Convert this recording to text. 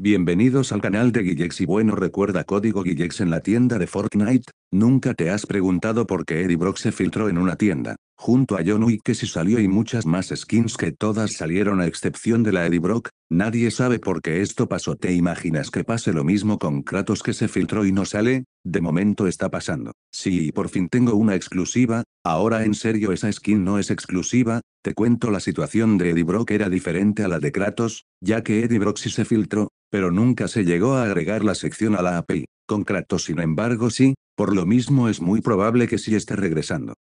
Bienvenidos al canal de Guillex y bueno recuerda código Guillex en la tienda de Fortnite, nunca te has preguntado por qué Eddie Brock se filtró en una tienda, junto a John Wick que si salió y muchas más skins que todas salieron a excepción de la Eddie Brock, nadie sabe por qué esto pasó te imaginas que pase lo mismo con Kratos que se filtró y no sale, de momento está pasando, sí por fin tengo una exclusiva, ahora en serio esa skin no es exclusiva, te cuento la situación de Eddie Brock era diferente a la de Kratos, ya que Eddie Brock sí se filtró, pero nunca se llegó a agregar la sección a la API. Con sin embargo sí, por lo mismo es muy probable que sí esté regresando.